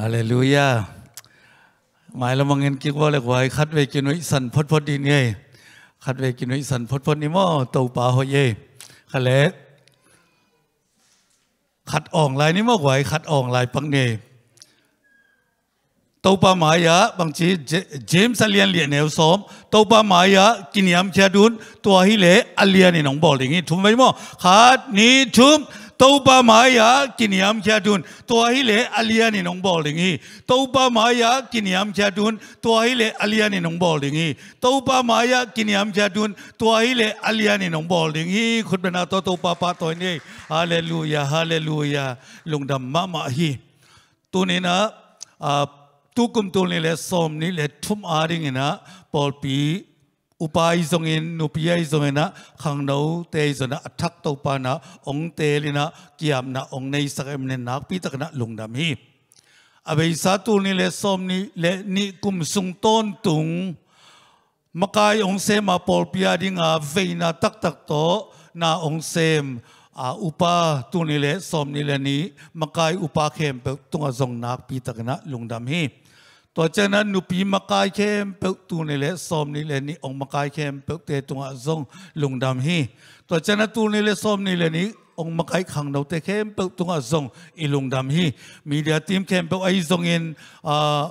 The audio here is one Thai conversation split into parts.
ฮาเลลูยาหมายเรามองเงินคิดว่าเล็กไว้คัดเวกินุวสันพดพดดีเนยคัดเวกินุวสันพดพดนี่ม่อตป่าหอยเย่คะเลสขัดอ่องลายนี่ม่กไหว้ขัดอ่องลายปังเนยตปาหมายะบางทีเจมส์เลียนเลียนแนวซ้อมตปาหมายะกินยำเชดุนตัวฮิเลอเลียนนี่น้องบอกอย่างนี้ทุ่มไปมั่ขัดนี่ทุ่ม tàu ba mai à kinh nghiệm cha đun tua hi lệ alia ni nong bol ding hi tàu ba mai à kinh nghiệm cha đun tua hi lệ alia ni nong bol ding hi tàu ba mai à kinh nghiệm cha đun tua hi lệ alia ni nong bol ding hi khut bên nào tàu pa pa tôi này hallelujah hallelujah lung đam ma ma hi tu này na tu cùng tu này lệ som này lệ thum aring na bol pi อุปายทรงเอ็นนุปยายทรงเอ็นะขังนาเตยสงนะทักตปานะองเตลินะเกียมนะองในสักเอ็มเนนักพิตกนะลงดำฮีอเบสัตูนี่เลสอมนี่เลนิกุมสุงต้นตุงมกายองเซมาปอลพิยาดิงาเวนัตักตักโตนาองเซมอาอุปาตุนิเลสอมนิเลนิ้มกายอุปาเขมเปตุงอจงนักพิตกนะลงดำฮีตัวเจ้านั้นหนูปีมากายเข้มเปิกตูนี่แหละซอมนี่แหละนี่องมากายเข้มเปิกเตตัวอางลงดำฮีตัวเจ้านั้นตูนี่แหละซอมนี่แหละนี้องมากายขังเราเตเข้มเปิกตัวอางอีลงดำฮีมีเดียทีมเข้มเปิกไอซงเงินอ่า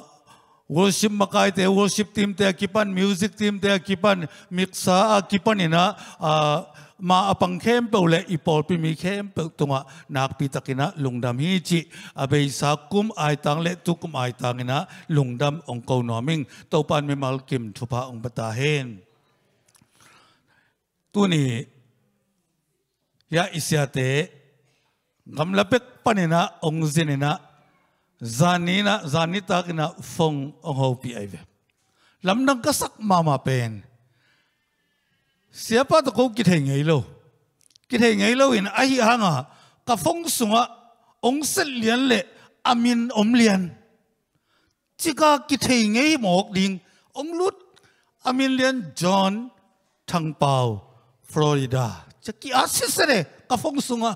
วอลชิปมากายเตวอลชิปทีมเตะกีปันมิวสิกทีมเตะกีปันมิกซ่ากีปันนี่นะอ่า ma apang khem pe le ipol pi mi khem pe tunga nak pi takina lungdam hi chi abe sa kum ai tang le tu kum ai tang ina lungdam ong ko noming to pan me mal kim pa ong bata hen tu ni ya isyate gamla pek panina ong zinina zanina zanita kina phong ong ho pi ai ve lam nang kasak mama pen sẽ bắt đầu cái thằng ấy lâu cái thằng ấy lâu in ai hàng à cả phong sung à ông sẽ liền lệ amin ông liền chỉ cả cái thằng ấy một đình ông lút amin liền John thằng Paul Florida chắc cái assistant này cả phong sung à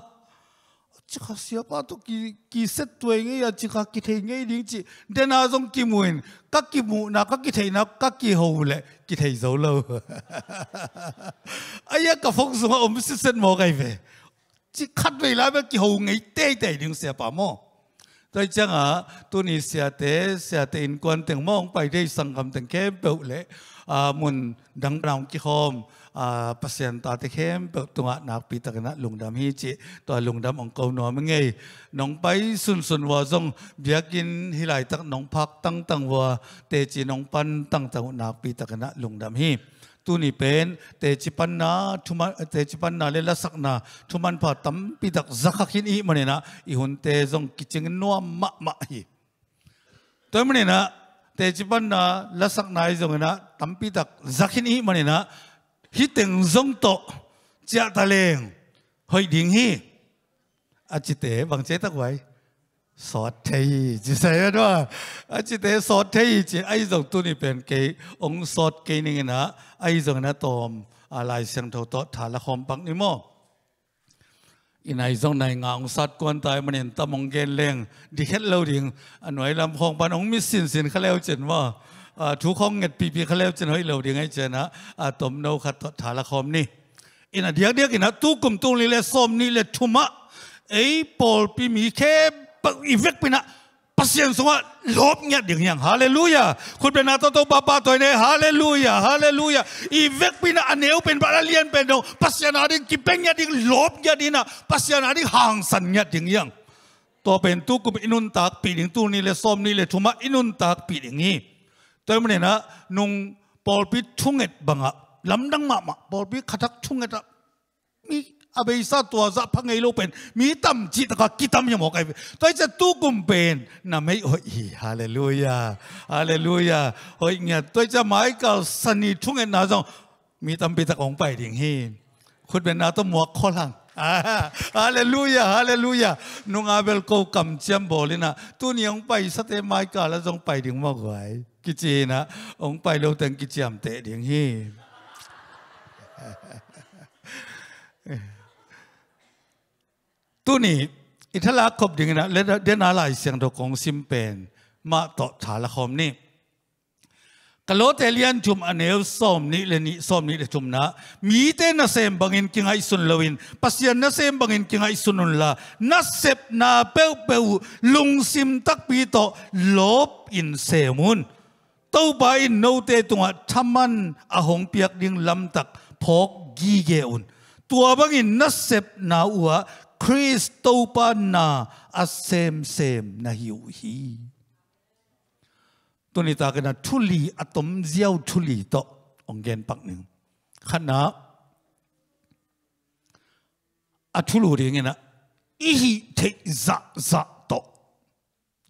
chỉ khá xia ba tu kỳ kỳ xét tuổi ngay ya chỉ khá kỳ thấy ngay điên chỉ để na dòng kỳ muin các kỳ mụ na các kỳ thấy na các kỳ hầu lệ kỳ thấy dấu lâu ai ya cả phong số ông sẽ xét mò cái về chỉ khát về lại mà kỳ hầu ngay tê tê điên xia ba mò tôi chăng à tôi ni xia tê xia tê in quan tiếng mong phải đây sang cầm tiếng kém bậu lệ à muốn đằng đăng kỳ hôm เปอร์เซ็นต์ตาติเข้มเปิดตัวนักปีตะกันลุงดำฮีจิตัวลุงดำองเค์นัอมงไงน้องไปสุนสุนวะจงเบียกินฮิไลตักน้องพักตั้งตั้งวะเตจีน้องปันตั้งตั้งหนักปีตะกันลุงดำฮีตัวนี้เป็นเตจีปันนาทุมันเตจีปันนาเลลสักนาทุมันพาตั้มปีตักซักขินอีมันเนะอีหุ่นเตจงกิจเงินนัวมะมะฮีตัวมันเนะเตจีปันนาลสักนายจงนะตั้มปีตักซักขินอีมันเนะฮิตงซงโตเจ้าตะเลงหอยดิงฮีอาจิเตบังเจตักไว้สอดเทยจิเส้ว่าอาจิเตสอดเทยจิไอ้รงตัวนี้เป็นเกองสอดเกนี่นะไอ้รงนะตอมอะไรเสียงเท่าโตฐานละคมปังนิ่มอินายจงในงาองสัตว์กวนตายมันเห็นตะมงเกนเลงดิเค็เลวดิ่งอันไหนลำพองปันองมิสินสินเขาเลวเจนว่าทุกข้องเงินปีปีเขาเล่าจะน้อยเราวดีไงเจนะตมโนขัดถาละคมนี่อินะเดียกเดียกอินะตู้กลุ่มตู้นี่เลยส้มนี่เลยทุมะไอ้ปอลปีมีแค่อีเวกปีนะพัศยนสวาลบเงียดอย่างยังฮาเลลูยาคุณเป็นนาตโตบาบาตัวเนี่ยฮาเลลูยาฮาเลลูยาอีเวกปีนะอันเนวเป็นบาลเลียนเป็นดงพัศยนาดิกิเป็นเงียดดิลบเงียดินะพัศยนาดิห่างสันเงียดอย่างยังตัวเป็นตู้กลุ่มอินุนตักปีดิงตู้นี่เลยส้มนี่เลยทุมะอินุนตักปีดิงนี้ตอนนี้นะนุ่งปอลพีทุ่งเอ็ดบังอะลำดังมามาปอลพีขัดทุ่งเอ็ดมีอาเบซาตัวจะพังไงลูกเป็นมีตั้มจิตก็กิตั้มยังบอกไงตัวจะตู้กุมเป็นน่ะไม่โอ้ยฮาเลลูยาฮาเลลูยาโอ้ยเงี้ยตัวจะหมายกับสนิททุ่งเอ็ดนาจงมีตั้มปีตะองไปดิ่งเฮคุณเป็นนาต้องหมวกข้อหลังฮาเลลูยาฮาเลลูยานุงอาเบลโกกำเจียมโบลินะตุนยองไปสเตมายกาแล้วจงไปดิ่งมากไวกิจีนะ องไปเราแต่งกิจามเตะดิ่งฮีตุนีอิทลาคบดิ่งนะเลดเดนอะไรเสียงดอกของซิมเปนมาต่อฐาละครนี้กลอเตเลียนจุมอเนลซอมนี่เลนี่ซอมนี่เลจุมนะมีเตนเซมบังอินกิงไอสุนลวินปัสยานนเซมบังอินกิงไอสุนุนลานัสเซปนาเปวเปวลุงซิมตักปีโตลบอินเซมุนต้าไปโนเตตุงะทัมันอหงเปียกดิ่งลำตักพอกกีเกอุนตัวบังอินนัสเซปนาอัวคริสโตปานาอาเซมเซมนาฮิวฮีตัวนี้ตากันนะทุลีอะตมเจ้าทุลีตตอองเกนปักหนึ่งขณะอะทุลูเรียงนะอิฮิเทซะซะ่อ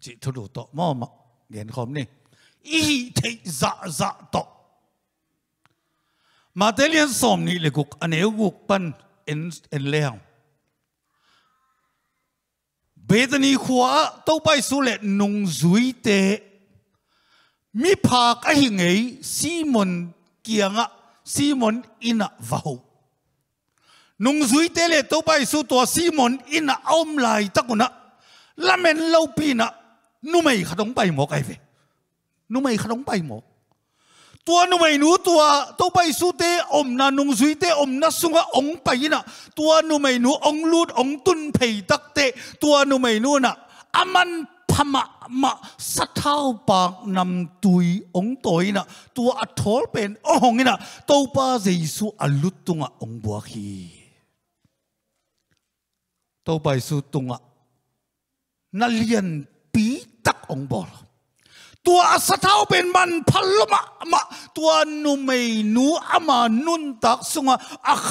จิทุลูโอมอมเงินคอมนี่อิฮิเทซะซะ่อมาเตเลียนสมนี่เลยกุกอันเอวกุกปันเอ็นเอ็นแล้วเบตนีขวาต้องไปสุเลนุงจุยเต mi phak a hi ngei simon kianga simon ina vau nung zui te le to pai su to simon ina om lai takuna lamen lo pina nu mei khadong pai mo kai ve nu mei khadong pai mo tua nu mei nu tua to pai su te om na nung zui te om na sunga ong pai na tua nu mei nu ong lut ong tun phei tak te tua nu mei nu na aman khama mà sát thao bạc nằm tùy ông tội na tua a thol pen ong ina to pa jesu alut tunga ong bua khi to pa jesu tunga na lian pi tắc ông bò tua sát thao pen man phaluma ma tua nu mei nu ama nun tak sunga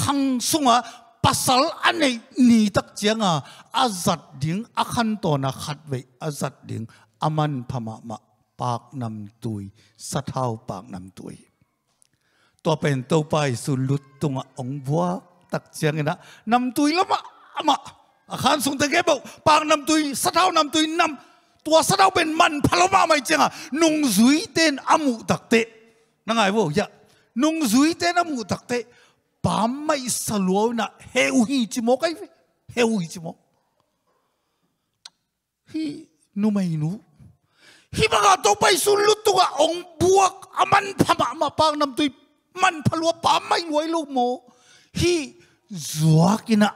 sung sunga pasal anei ni tak chianga azat ding akhan to na khat ve azat ding aman phama ma pak nam tui sathau pak nam tui to pen to pai su lut tunga ong bua tak chianga na nam tui lama ama akhan sung te ge bo pak nam tui sathau nam tui nam ตัวสะเดาเป็นมันพลมาไม่เจงอ่ะนุงซุยเต้นอมูตักเตะนังไงวะยะนุงซุยเต้นอมูตักเตะ pam mai saluo na heu hi chi mo kai heu hi chi mo hi nu mai nu hi ba ga to pai su lu tu ga ong buak aman pha ma pang nam tui man phalua pam mai loi lo mo hi zua kina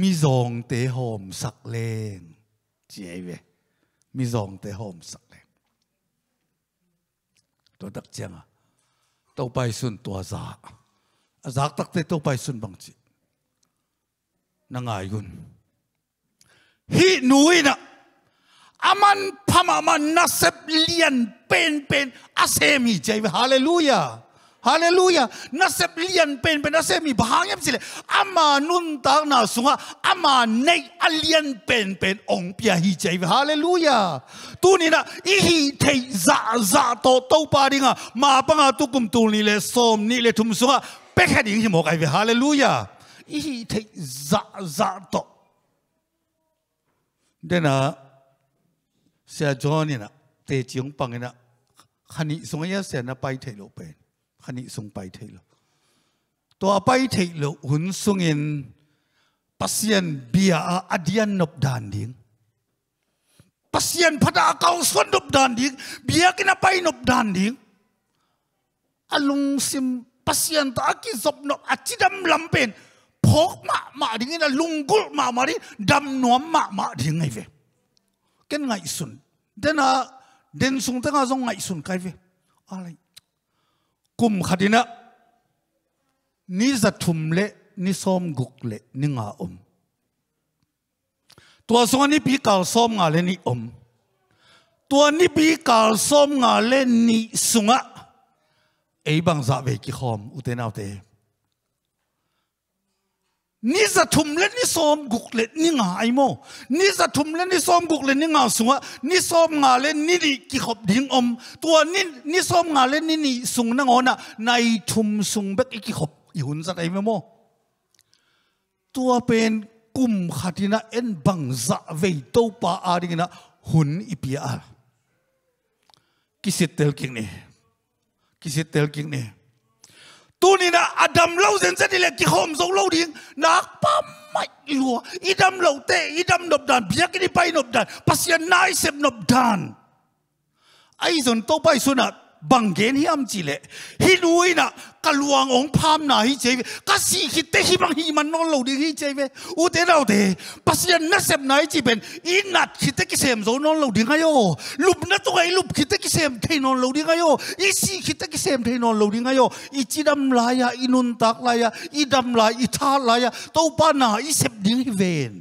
mi zong te hom sak len chị ấy về mi zong te hom sak len tôi đặc trưng à ตัวไปสุนตัวจาจากตักเตตัวไปสุนบังจินังไงกุน ฮีนุยนะอามันพมามันนัสเลียนเป็นเป็นอาเซมีใจฮาเลลูยาฮาเลลูยานัสเซบลียนเป็นเป็นนัสเซมีบางอย่างสิเลยอามานุนตากนาสุงะอามาในอเลียนเป็นเป็นองพิยาฮีเจฮาเลลูยาตูนี่นะอีฮิเทย์ซาซาโตโตปาริงะมาปังอาตุกุมตูนี่เลยสอมนี่เลยทุมสุงะเป็นแค่ดิ้งหิอกัยฮาเลลูยาอีฮิเทย์ซาซาโตเดน่าเสียจอนี่นะเตจิองปังนี่นะขนิสุงะยาเสียนะไปเทโลเป็นฮันนี่สงไปเทลตัวไปเทลหุ่นสุงินปัสยันเบียอาดียนนบดานดิ้งปัสยันพัดอาเกาสวนนบดานดิ้งเบียกินไปนบดานดิ้งอาลุงซิมปัสยันตากิจบนบอาจิดำลำเป็นพกมามาดิ้งนะลุงกุลมามาดิ้งดำนวมมามาดิ้งไงเว้กันไงสุนเดน่าเดนสุงตั้งอาจงไงสุนไงเว้อะไรกุมขัดินะนิจัตุมเละนิสอมกุกเละนิงาอม ตัวสงนนี้ปีกาลสอมงาเลนิอมตัวนี้ปีกาลสอมงาเลนิสุงะไอ้บางสาเวกิคอมอุเตนเอาเตนี่จะทุมเล่นนี่อมกุกเล่นนี่งาไอโมนี่จะทุมเล่นนี่อมกุกเล่นนี่งาสุงะนี่อมงาเล่นนี่ดิกิขบดิ่งอมตัวนี่นี่อมงาเล่นนี่นี่สุงนังอนะในทุมสุงเบกอีกิขบอีหุนจะไอเมโมตัวเป็นกุมขัดินะเอ็นบังจะเวโตปาอาริงนะหุนอีพีอาร์กิสิตเตลกิงเนี่กิสิตเตลกิงเนี่ตัวนี้นะอดัมเล่าเซนเซนเ่ล็กี่หอมทรงเล่าดิ้งนักปั๊มไม่รัวอีดัมเล่าเตะอีดัมนบดานเบียกินไปนบดานพัสยานายเสพนบดานไอ้ส่วนโตไปสุนัขบังเกนฮิอัมจิเลฮิลุยนะกลวงองพามนาฮิเจวกัสิคิดเตฮิบังฮิมันนอนหลดิฮิเจวอุเดราเดปัสยันนัสเซมนายจีเป็นอินัดคิดเตกิเซมโซนอนหลดิงโยโอลุบนัตัวไอลุบคิดเตกิเซมเทนอนหลดิงโยโออีสีคิดเตกิเซมเทนอนหลดิงโยโออีจิดัมลายาอินุนตักลายาอีดัมลายอีทาลายาเต้ปานาอีเซบดิฮิเวน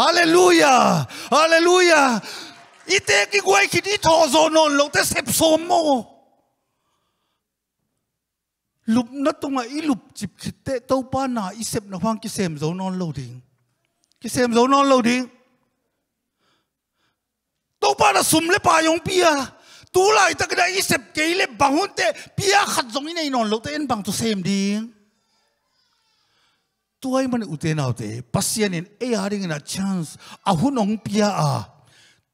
ฮาเลลูยาฮาเลลูยาอีเตกิกวยคิดที่ทอโซนนลงแต่เสพโซมโมลุบนัดตรงไหนอีลุบจิบคิดเตะเต้าป้าหนาอีเสพนะฟังกิเสมโซนนลดิงกิเสมโซนนลดิงเต้าป้าหนาสุ่มเลปายงเปียตูไลตะกระไดอีเสพเกยเลบังหุ่นเตะเปียขัดตรงนี้ในนนลงแต่เอ็นบังตัวเสมดิง tuai man uten autte pasian in e haring na chance ahun ong pia a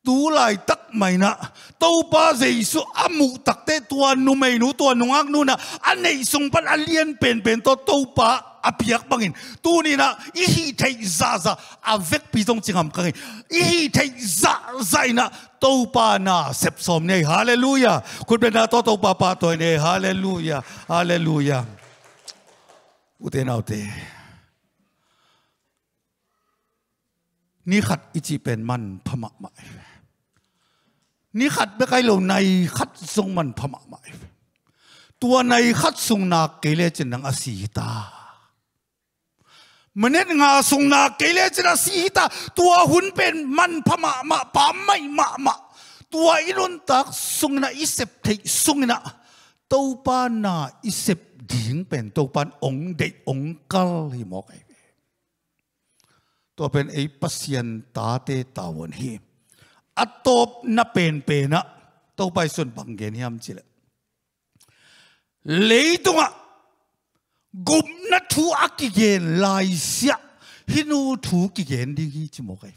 tu lại tắc mày na tâu ba dây su âm mụ tắc tê tua nu mày nu tua nu ngác nu na anh này sung pan anh liên pen pen to tâu ba apiak bangin tu ni na ihi thai za za avek pi dong chingam kangin ihi thai za zai na tâu ba na sep som nei hallelujah kun ben na to tâu ba pa toi nei hallelujah hallelujah uten autte นี่ขัดอิจิเป็นมันพมะใหม่นี่ขัดไปไกลเรลาในขัดทรงมันพมาไม่ตัวในขัดทรงนาเกเลจินังอสีตามันเนตงาทรงนาเกเลจินังอสีตาตัวหุ่นเป็นมันพม่ามาปาาไม่มามาตัวอินุนตักทรงนาอิเซปเททรงนาตัาปานาอิเซปดิ่งเป็นตัาปานองเดองกัลฮิมอกไอตัวเป็นไอ้ปัสยันตาเตตาวันฮิม atop na pen pe na to pai sun bang gen hiam chile leitunga gum na thu aki gen lai sia hinu thu ki gen ding hi chi mo kai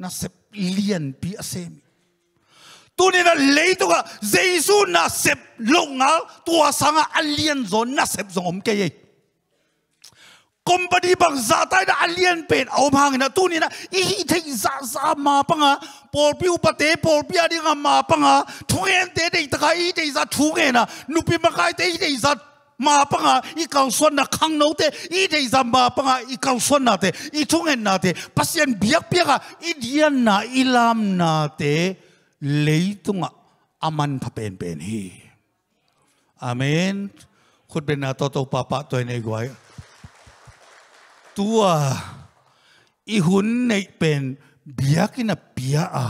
na sep lian pi asem tu ni na leitunga jesu na sep longa tua sanga alian zon na sep zong om ke ye company bang za tai da alien pen au bang na tu ni na i hi thei za za ma panga por piu pate por pia ding ma thu thugen te dei ta kai dei za thugen na nupi ma kai te dei za ma nga, i kang son na khang no te i dei za ma nga, i kang son na te i thugen na te pasien biak pia ka i dian na ilam na te leitunga aman phapen pen hi amen khut ben na to to papa toy nei gwai ตัวอีหุนในเป็นเบียกินะเบียอา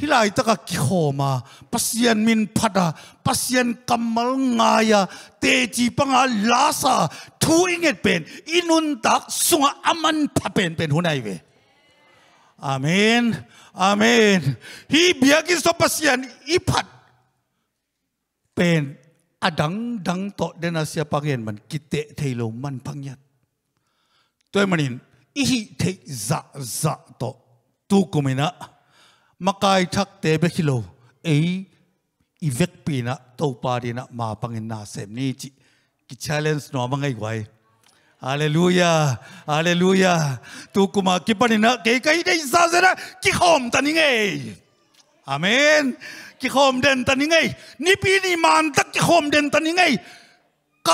ฮิลายตะกกิโฮมาปัสยันมินพัดาปัสยันกัมมลงายาเตจีปังอาลาซาทูอิงเป็นอินุนตักสุงอามันพะเป็นเป็นหุนไอเวอามนอามนฮีเบียกินสปัสยันอีพัดเป็นอดังดังโตเดนัสยาพังยันมันกิเตเทโลมันพังยัดตัวมันอีหิีทจะจะตัวตุกุมินะมาไกลทักเตะไปกิโลเอ้ยอีเวกปีนะตัวปารีนะมาปังอินนาเซมนี่จิกิชัลเลนส์หนัวมังไงกว้อาเลลูยาอาเลลูยาตัวกูมากิปันินะเกย์ใครได้ซาเซนะกิฮอมตันิงไงอเมนกิฮอมเดนตันิงไงนี่ปีนีิมันตักกิฮอมเดนตันิงไง갈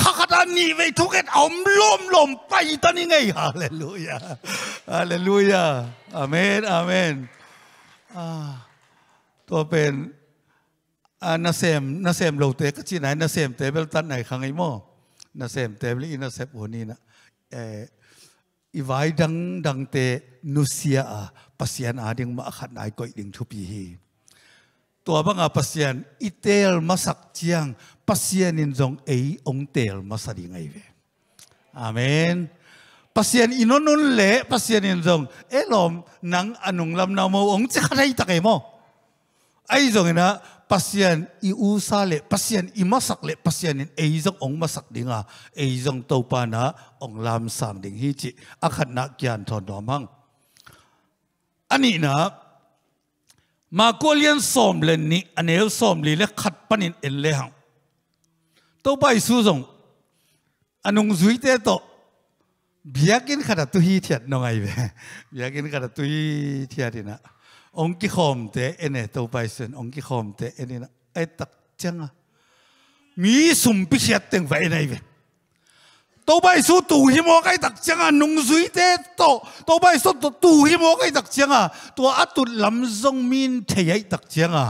카카다니왜두겟엄롬롬빠이다니네할렐루야할렐루야아้아멘아또เป็นอานาเซมนาเซมโลเตก็ที่ไหนนาเซมเตเบลตันไหนขังไอหม้อนาเซมเตเบลอินาเซมโอนี่นะเออีไว้ดังดังเตนุเซียอาปัสยานอาดิงมาขัดไหนก็อีดิงทุพีฮีตัวบังอาปัสยานอิเตลมาสักเจียง pasian in zong ei ong tel masari ngai ve amen pasian inonun le pasian in zong elom nang anung lam na mo ong che kharai takai mo ai zong na pasian i u sa le pasian i masak le pasian in ei zong ong masak dinga ei zong to pa na ong lam sang ding hi chi akhat na kyan thon dom hang ani na ma ko lian som len ni anel som li le panin en le ตัวไปสู้ส่งอนุงซุยเตโตเบียกินขนาดตุยเทียดน้องไอเบียกินขนาดตุยเทียดนะองค์กิคอมเตเอเนตัวไปส่วนองค์กิคอมเตเอเนนะไอตักจังอะมีสุ่มพิเศษเต็งไว้ในเวตัวไปสู้ตู่หิมอกไอตักจังอะนงซุยเตโตตัวไปสู้ตู่หิมอกไอตักจังอะตัวอัตุลำซงมินเทียตักจังอะ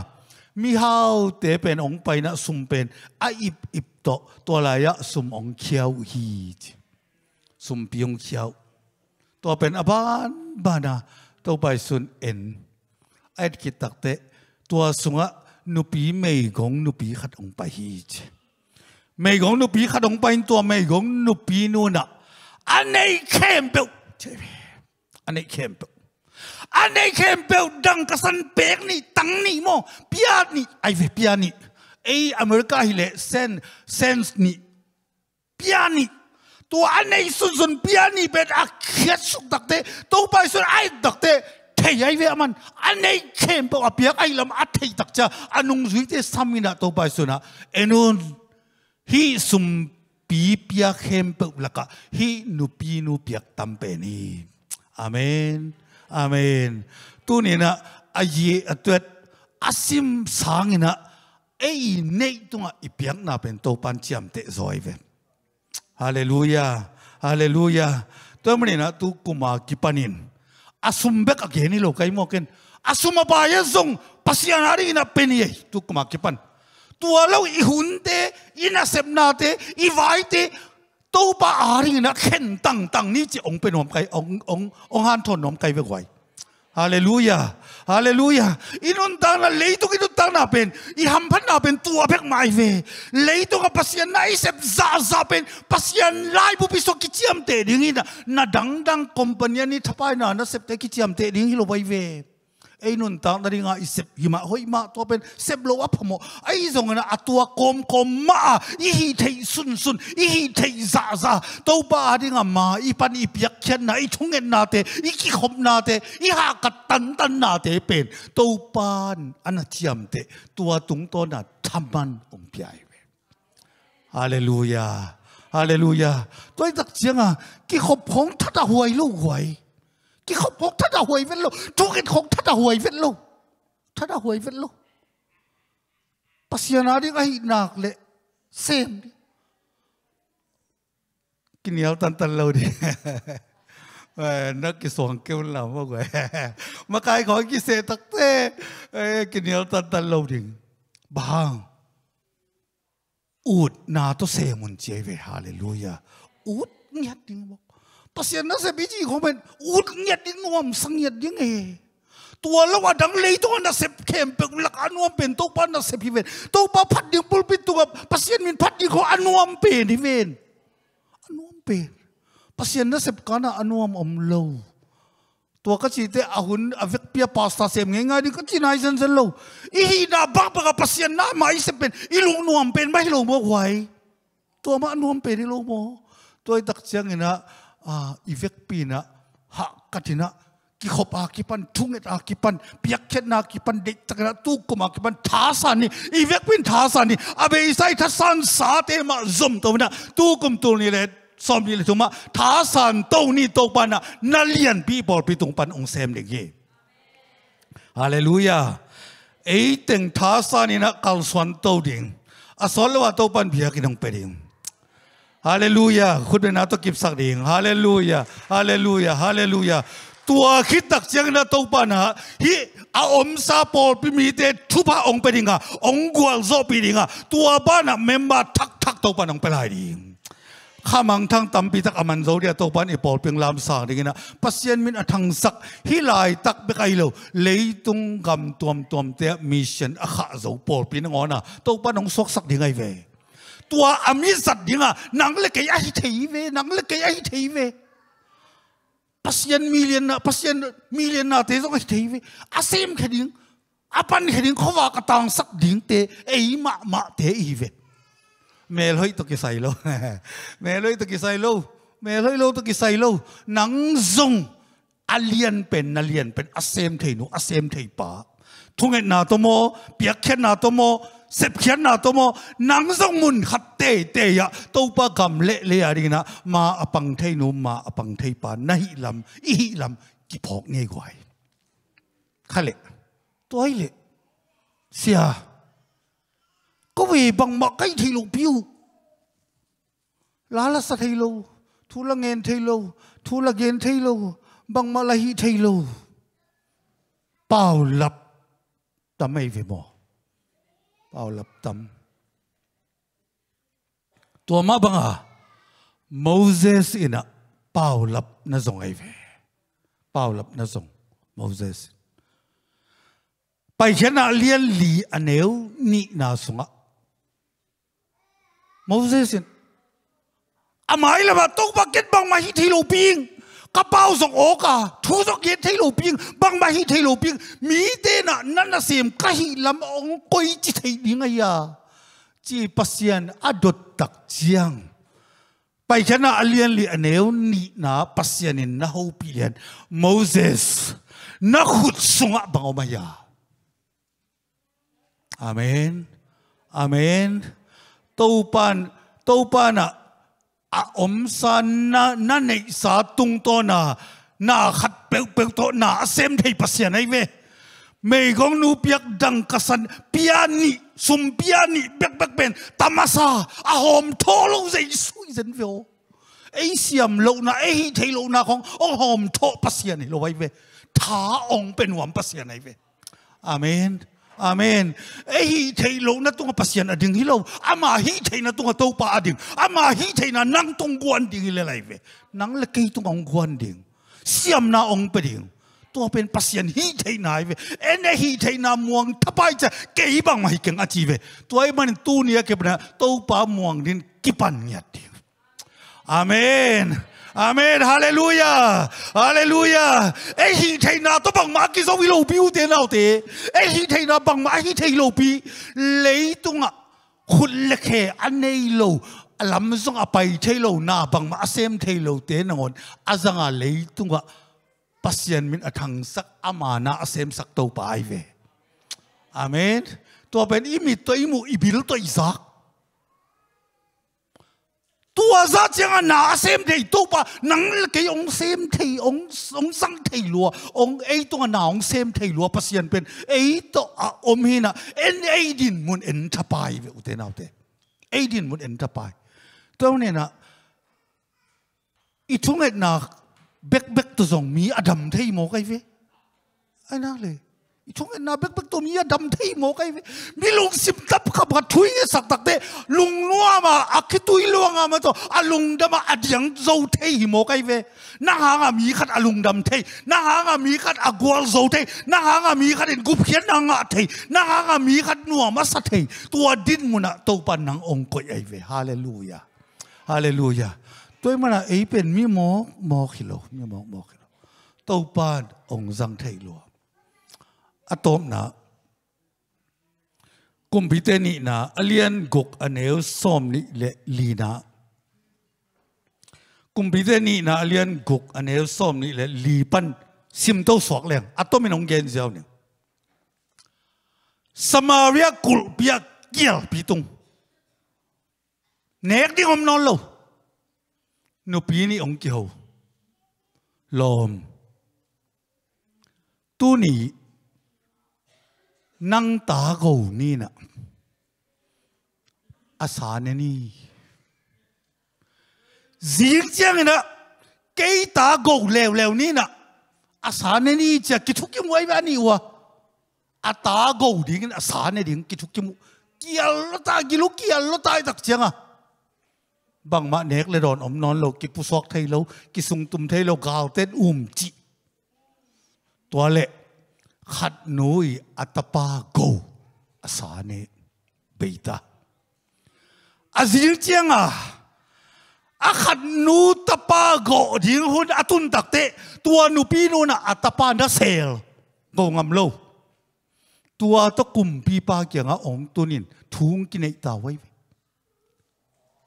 มีเฮาเตเป็นองค์ไปนะสุ่มเป็นไออิบอิบตัวตัวลายะสุมองเขียวฮีสุมปียงเขียวตัวเป็นอบานบานาตัวไปสุนเอ็นไอ้กิตักเตะตัวสุงะนุปีไม่ของนุปีขัดองไปฮีไม่ของนุปีขัดองไปตัวไม่ของนุปีนู่นน่ะอันไหนเข้มเปลวอันไหนเข้มเปลวอันไหนเข้มเปลวดังกระสันเปกนี่ตังนี่โมพิอานี่ไอ้เวพีอนี่ À, ai America hi sen sense ni piani tu anei sun sun piani bet a khet suk dakte to pai sun ai dakte thei ai ve aman anei khem pa apiak ai lam a thei takcha anung zui te samina to pai suna enun hi sum pi pia khem pa laka hi nu pi nu piak tam pe amen amen tu ni na a ye atwet asim sangina เ哎，那段一边那边都搬占得พียงน่亚，เป็นตัวปัมเเตอยยวััวมนนีน่ะตัวกุมากิปานินอาสมเบกเกน่โลก้โมอกันอาสมาบายซงพัศยานารีนะเป็นยัยตัวกุมากิปันตัวเราอีหุนเตอีนาเซมนาเตอีไวเตตัวป้าอารีนะเข็นตั้งตั้งนี่จะองเป็นหอมไก่องององฮันทนหอมไก่เวกไวฮาเลลูยา Hallelujah! Inun tangan lay itu kita tangan Ihampan Ihamban apa? Tua pek mai ve. Lay itu apa sih yang naik sep zaza apa? Pasian lay bu pisau kiciam teh na? Na dang kompanya ni tapai na sep teh kiciam teh dingin lo bay ve. ไอ้นุ่นตานริงาอิเซบหิมาเฮยมาตัวเป็นเซบโลอัพโมไอ้ทรงนะตัวกมกมมาอีฮีเทสุนสุนอีฮีเทซาซาตัวบ้าดิงามาอีปันอีเปียกเชนนะอีทุงเงินนาเตอีกิขมนาเตอีหากัดตันตันนาเตเป็นตัวปานอันเทียมเตตัวตุงตัวน่ะทำมันอมพยัยเวฮาเลลูยาฮาเลลูยาตัวตักเจียงอ่ะกิขบพงทัดหวยลูกหวย cái khổng phục thật là hồi vết lô chú cái khổng thật là hồi vết lô thật là hồi vết lô bác sĩ nói đi cái nạc lệ xem đi cái nhiều tan tan lâu đi nó cái xuồng kêu làm mà vậy mà cái khỏi cái xe tắc thế cái nhiều tan tan lâu đi bằng út na to xe muốn chơi về hallelujah út nhát đi bốc ตสียนนั่นเสบีจีของเป็นอุดเงียดดิงนวมสังเงียดยิงเอตัวละว่าดังเลยตัวนั่นเสบเข้มเป็นหลักอนุมเป็นตัวปานนั่นเสบิเวนตัวป้าพัดยิงปุ่ปิดตัวปัสเสียนมินพัดยิงของอนุมเป็นที่เวนอนุมเป็นปัสเสียนนั่นเสบกันนะอนุมอมเลวตัวก็ชีเตอหุนอเวกเปียปาสตาเสมง่ายง่ายดีก็ชีนายเซนเซนเลวอีหินาบักปะกับปัสเสียนน่าไม่เสบเป็นอีลุงนวมเป็นไม่ลงบ่ไหวตัวมาอนวมเป็นอี่ลุงบ่ตัวไอตักเชียงเห็นนะอีเวกปีนะหักกันินะกิขบอากิปันทุงเนตอากิปันเปียกเช็ดนากิปันเด็กตะกระตุกกุมากิปันท้าสันนี่อีเวกปินท้าสันนี่อาเบอิไซทัสันสาเตมาจุม m ตัวนะตุกุมตัวนี่เลยซอมนี่เลยถูกมาท้าสันตัวนี่ตัวปันนะนั่นเลียนปีบอลปีตุงปันองเซมเด็กยี่ฮาเลลูยาเอ้ยเตงท้าสันนี่นะกัลสวนตัวดิ่งอสอลว่าตัวปันเบียกินองเปรียงฮาเลลูยาคุณเป็นนักตกิบสักดิ่งฮาเลลูยาฮาเลลูยาฮาเลลูยาตัวคิดตักเสียงนาตกปัญหาฮิอาอมซาปอลปิมีเตทุบะองเปดิงะองกวลโซปีดิงะตัวบ้านะเมมบาทักทักตกปันองเปไลายดิ่งข้ามังทั้งตัมปีตักอมันโซเดียตกปันอีปอลเพียงลามสากดิ่งนะปัสยนมินอทังสักฮิลายตักเบไกลเลเลยตุงกำตัวมตัวมเตะมิชชันอาขาโซปอลปินงอนะตกปันองซกสักดิ่งไงเว tua ami zat dinga nang le ke ai thei ve nang le ke ai thei ve pasien million na pasien million na te zo ai thei ve asem à, khading apan à, khading khowa ka tang sak ding te ei ma ma te i ve mel hoi to ki sai lo mel hoi to ki sai lo mel hoi lo to ki sai lo nang zong alien à, pen na lien pen asem thei nu asem thei pa thunget na tomo piakhet na tomo เสพเขียนหน้าตัวมอนังสงมุนขัดเตะเตะยะตัวปะกำเละเลยอะไรนะมาอปังเทนุมาอปังเทปานนั่ลำอีลำกิพอกเงยกวยขั้นเละตัวเละเสียก็วีบังมักไกทีลูกพิวลาลาสเทโลทุลเงินเทโลทุลเงินเทโลบังมาลาฮิเทโลเป่าลับแต่ไม่เวมอเอาลับตำตัวมาบังอ่ะโมเสสอินะเป่าลับนะส่งไอ้เว่เป่าลับนะส่งโมเสสไปเช่นนั้นเลี้ยนลีอันเอวนี่น่าสงะโมเสสอินอามายละบะต้องบักเก็ตบังมาฮิตฮิโลปิงกระเป๋าสงโอกะทุสกเย็นที่หลูปิงบางมาฮีที่หลูปิง มีเตนะนั่นละเสียมก็ฮีลำองกุยจิตหิงไงยาจีปัสยันอดดตักเจียง ไปชนะเลียนลีเนวนี่นะปัสยันนะฮูปิเลียนโมเสสนะขุดสุงะบังอมายาอาเมนอาเมนตูปันตูปันะอมสันนะนั่นในสาตุงตนาะน่าขัดเปลวเปลวตน่าเซมไทยภาษาไหนเว้เมยของนูเปียกดังกษันเปียนิสุมเปียนิเปียกเปียกเป็นตามาซาอาหอมทอลงใจสุยเซนเวอไอเสียมโลนะไอไทยโลนะของอาหอมทอภาษาไหนโลไว้เว้ท้าองเป็นหวมภาษาไหนเว้อเมน Amen. Ei thei lo na tunga pasian ading hi lo. Ama à, hi thei na tung tunga topa ading. Ama hi thei na nang tung guan ding le lai ve. Nang le kei tung ong guan ding. Siam na ong pe ding. Tua pen pasian hi thei na ve. Ene hi thei na muang thapai cha kei bang mai keng achi ve. Tua man tu nia ke bna pa muang din kipan nyat ding. Amen. Amen. Hallelujah. Hallelujah. Ấy hình thầy nào tôi bằng mã cái giống lâu biểu thế nào thế. Ấy hình thầy nào bằng mã hình thầy lâu bi. Lấy tung ạ. Khuất lực hề anh ấy lâu. Lắm dòng ạ bày thầy lâu na bằng mã xem thầy lâu thế nào ngọn. À rằng ạ lấy tung ạ. Pasien mình ạ thằng sắc ạ mà nà xem sắc tàu bài về. Amen. Tôi bên ý mịt tôi ý mụ ý bí lúc tôi ý giác tua ra chăng à na xem thầy tu pa nắng cái ông xem thầy ông ông sang thầy lúa ông ấy tu na ông xem thầy lúa pa xiên bên ấy to à om hi na en ấy muốn anh ta bay về u ute nào thế ấy muốn anh ta bay tôi nên na ít chúng na bek bek tu zong mi adam thấy mồ cái về anh nói lấy ชงนาเบกเบกตัวมีดำที่โมกัยมีลุงสิบตับขับกทุยเียสักตักเตลุงนัวมาอักตุยลวงมาตัวอัลุงดำมาอดียงโจเที่โมกัยเวน้าหางมีขัดอัลุงดำเที่น้าหางมีขัดอักวลโจเที่น้าหางมีขัดอินกุบเขียนนางาเที่น้าหางมีขัดนัวมาสัตเที่ตัวดินมุนะตัวปันนางองค์ก็ไอเวฮาเลลูยาฮาเลลูยาตัวมันอะไอเป็นมีหมอกหมอกิโลมีหมอกหมอกหิโลตัวปันองค์จังเที่ลัว atom na kumbite ni na alian guk aneu som ni le li na kumbite ni na alian guk aneu som ni le li pan sim to sok leng atom in ong gen jaw ni samaria kul pia kiel pitung nek ding om non lo no pi ni ong ki ho lom tu ni nang ta go ni na asane ni zing chang na ke ta go lew lew ni na asane ni cha ki thuk kim wai ba ni wa a ta go ding asane ding ki thuk kim kial ta gi lu kial lo tai tak chang a à. bằng mã nét lên đòn om non lâu kí pu sọc thấy lâu kí sung tum thấy lâu gào tên um chi, tua lệ khat nui atapa go asane beita azir chianga a khat nu tapa go ding hun atun tắc takte tua nupi nu na atapa na sel go ngam lo tua to kum pi pa kianga ong tunin thung kinai ta wai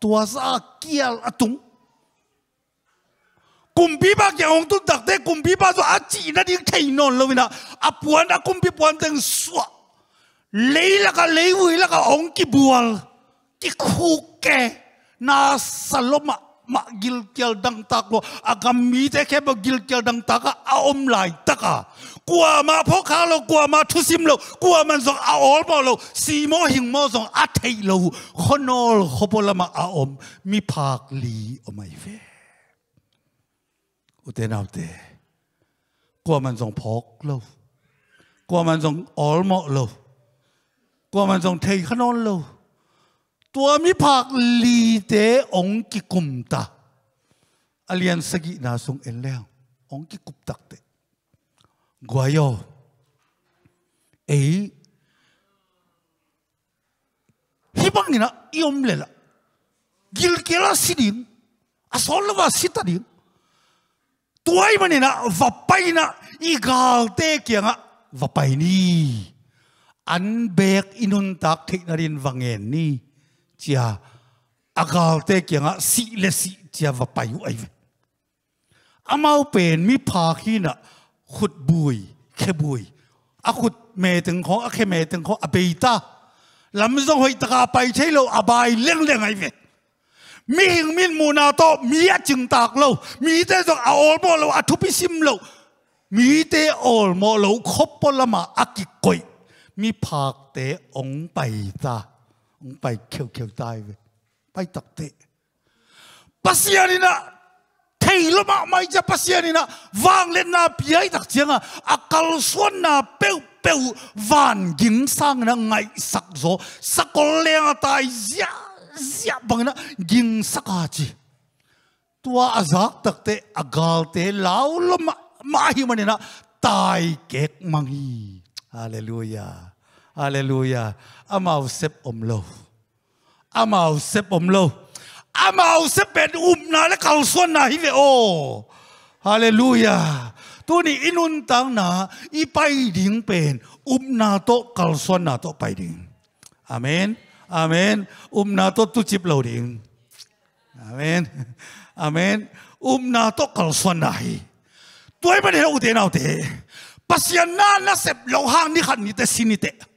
tua za kial atung ุมพีบาเกี่ยงตุดักเตกุมพีบาตัวอาจีนั่นดิงไทยนอนเลยนะอาปวนอากุมพีปวนเต็งสวะเลยละก็เลยวิละก็องคกิบัวกิคูกแกนาสลมามะกิลเกลดังตากัวอาการมีแต่แค่บกิลเกลดังตากะอาอมไหลตากะกัวมาพกข้าโลกัวมาทุสิมโลกัวมันส่งอาออมาโลสีโมหิงโมส่งอาเทยโลคนอลขบลมาอาอมมีภาคลีอมไมเฟ 有电脑地，我们从跑路，我们从耳膜路，我们从体看到路，ตัวมีผักลีเตองกิกุมตาอาเลียนสกินาสงเอลเลงองกิกุมตักเตกวายอเอ희망이나이엄레라길게라시린아솔로바시타린 วยวมันนี่นะวไปนะอีกาลเตเกียงอะวับไปนี่อันเบกอินุนตักทิกนารินวังเงนนี่เจ้าอากาลเตเกียงอะสิเลสิเจ้าว่าไปอยู่ไอ้เวอามาเป็นมิพาขีนะขุดบุยแคบุยอะขุดเมตึงของอะแคเมตึงของอเบตาลำซ่งหอยตะกาไปใช้เราอบายเลี้ยงเลี้ยงไอ้เว้ mi hing min mu na to mi a ching tak lo mi te zo a ol mo lo a thu pi mi te ol mo lo khop po lama a ki koi mi phak te ong pai ta ong pai kheu kheu tai ve pai tak te pasiani na thei lo ma mai ja pasiani na wang le na pi ai tak chianga a kal suan na peu peu van ging sang na ngai sak zo sakol le ta ya zia na ging saka chi tua azak takte agal te lau lo ma hi na tai kek mangi hallelujah hallelujah amau sep omlo amau sep omlo amau sep ben um na le kalson na hi ve o hallelujah tu ni inun tang na i ding pen um na to kalson na to pai ding amen Amen. Um na to tu chip lau ding. Amen. Amen. Um na to kal son na hi. Tuai ba de u te nau te. Pasian na na sep lo hang ni khan ni te sinite. te.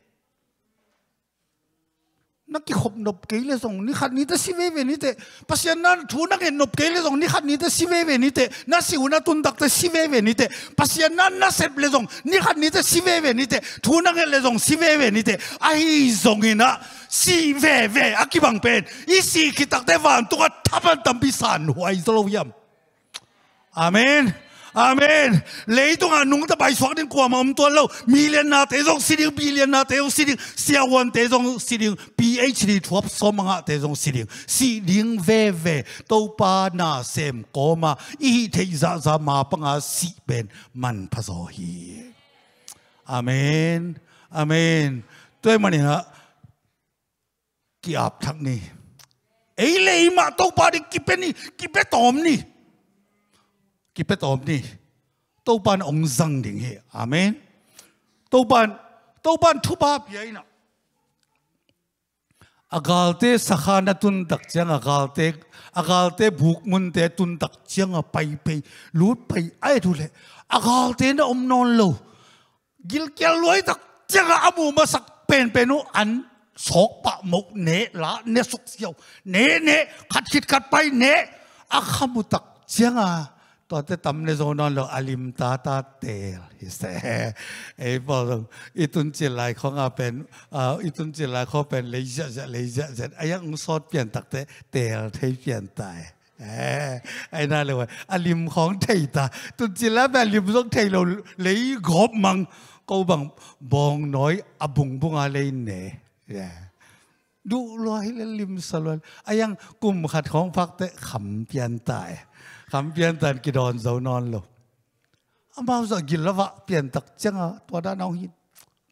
นักกิขบนบเกลส่งนี่ขัดนี้แต่สิเวเวนี่เตะปัศยานันทูนักเห็นนบเกลส่งนี่ขัดนี้แต่สิเวเวนี่เตะนักสิวนัตุนดักแต่สิเวเวนี่เตะปัศยานันนักเสบเลส่งนี่ขัดนี้แต่สิเวเวนี่เตะทูนักเห็นเลส่งสิเวเวนี่เตะไอ้ส่งเห็นนะสิเวเวอากิบังเป็นอีสิกิตักแต่วันตัวทับันตัมพิสันหัวอิสโลยมอเมนอาเมนเลยต้องอานุ่งตะไปสวักดินกว่ามอมตัวเรามีเลียนนาเตยงสิริบีเลียนนาเตยงสิริเสียวันเตยงสิริปีเอชดีทวบสมงะเตยงสิริสิริเวเวโตปานาเซมโกมาอีเทยจาซามาปังอาสิเป็นมันพระโสฮีอาเมนอาเมนตัวมันเหรอยกี่อาบทักนี่ เอ้ยเลยมาโตปาดิกี่เป็นนี่กี่เป็นตอมนี่กิเปตอมนี่ตัวบ้านองซังดิ่งเฮอามนตัวบ้านตัวบ้านทุบาบยัยนะอากาลเตสักานตุนตักเจียงอากาลเตอากาลเตบุกมุนเตตุนตักเจียงไปไปลูดไปไอ้ดูเลยอากาลเตนอมนอนโลกิลเกลลวยตักเจียงอามูมาสักเป็นเป็นุอันสอกปะมกเนละเนสุกเสียว เนเนขัดขิดขัดไป เนอาคามุตักเจียงอาตอนที่ทำในโซนนั้นเราอลิมตาตาเตลฮิสเซเอ้ยบอกอิทุนจิลายเขาเป็นอิทุนจิลายเขาเป็นเลยจะจะเลยจะจะไอ้ยังงซอดเปลี่ยนตักเตเตลเทเปลี่ยนตายไอ้นั่นเลยว่าอลิมของเทตาตุนจิลายแบบลิมซองเทเราเลยกบมังก็บังบองน้อยอบุงบุงอะไรเนี่ยดูรอยเลยลิมสลวนไอ้ยังกลุ่มขัดของพักเตะขำเปลี่ยนตาย thắm biên thần kỳ đòn dấu non lầu à bao giờ gìn là vạ biên tật chẳng à tua đã nấu hin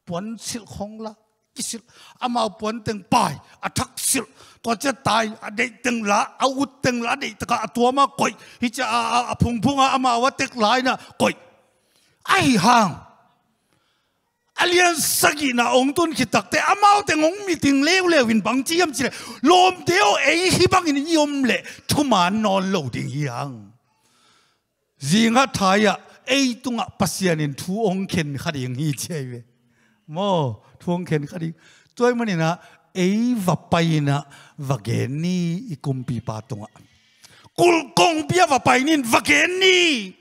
bốn xịt không là ít xịt à mau buồn từng bài à thắc xịt tua chết tai à để từng lá à út từng lá để tất cả à, tua mà cội hi cha à à à phùng phùng à mà vật tiếc lại nè cội ai hàng alian sagi na ong tun ki takte amau te ngong meeting leu leu win bang chi am chi lom deo ei hi bang in yom le thuman non loading hi ang thay à, zinga thaya ei tunga pasian in thu ong khen khading hi chewe mo thu ong khen khading toy manina ei vapaina vageni ikumpi patunga kul kong pia vapainin vageni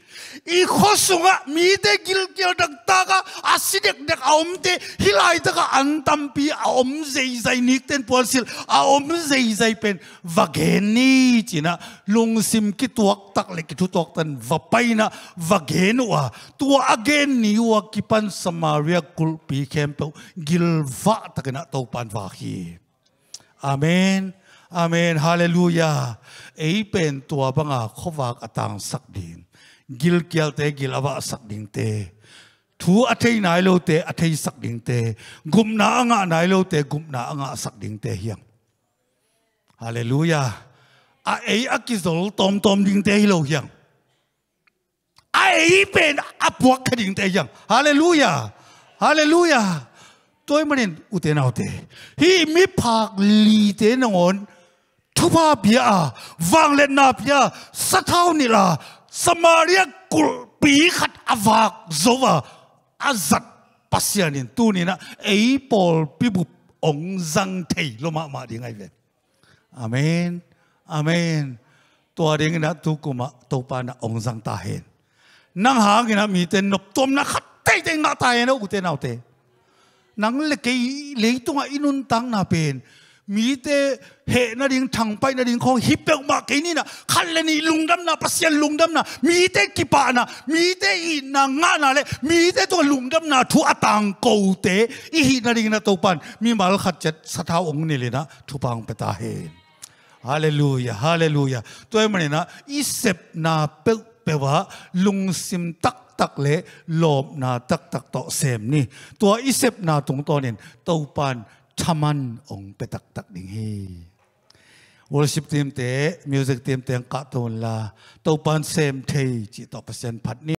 이코스가미대길결덕다가아시렉넥아옴데힐라이다가안담비아옴세이사이닉텐벌실아옴세이사이펜와게니지나롱심키투악딱레키투톡탄와파이나와게누아투아아게니와키판사마리아쿨피캠페길와타케나토판와히아멘아멘할렐루야에이펜투아방아코박아탕삭딘 gil kial te gil awa sak ding te thu a thei nai lo te a thei sak ding te gum na anga nai lo te gum na anga sak ding te hiang hallelujah a ei a ki zol tom tom ding te hi lo hiang a ei pen a puak kha ding te hiang hallelujah hallelujah tôi mà nên uten nào thế hi mi phạc li thế ngon thu ba bia vang lên nạp bia sát thao nila Samaria kulpi khat avak zova azat pasianin tu ni na ei pol pibu ong zang thei lo ma ma ding ai ve amen amen tua ding na tu kuma to pa na ong zang ta hen nang ha gi na mi ten nop tom na khat tei tei na ta hen u te nau te nang le kei le tu nga inun tang na pen มีแต่เหนาดิงทางไปนาดิงของฮิปเปอมาเกนี่นะคันเลนี่ลุงดำนะปัสยันลุงดำนะมีแต่กิปานะมีแต่อินางานะเลยมีแต่ตัวลุงดำนะทุอตังโกเตอีฮินาดิงนะตัวปันมีมาลขัดจัดสถาองค์นี่เลยนะทุปังเปตาเฮฮาเลลูยาฮาเลลูยาตัวเอมันนะอีเซปนาเปเปวะลุงซิมตักตักเละลบนาตักตักโตเซมนี่ตัวอิเซปนาตรงตอนนี้เตัวปัน차만옹빼딱딱닝히월십팀때뮤직팀때까토라또반샘테이지또퍼센팟니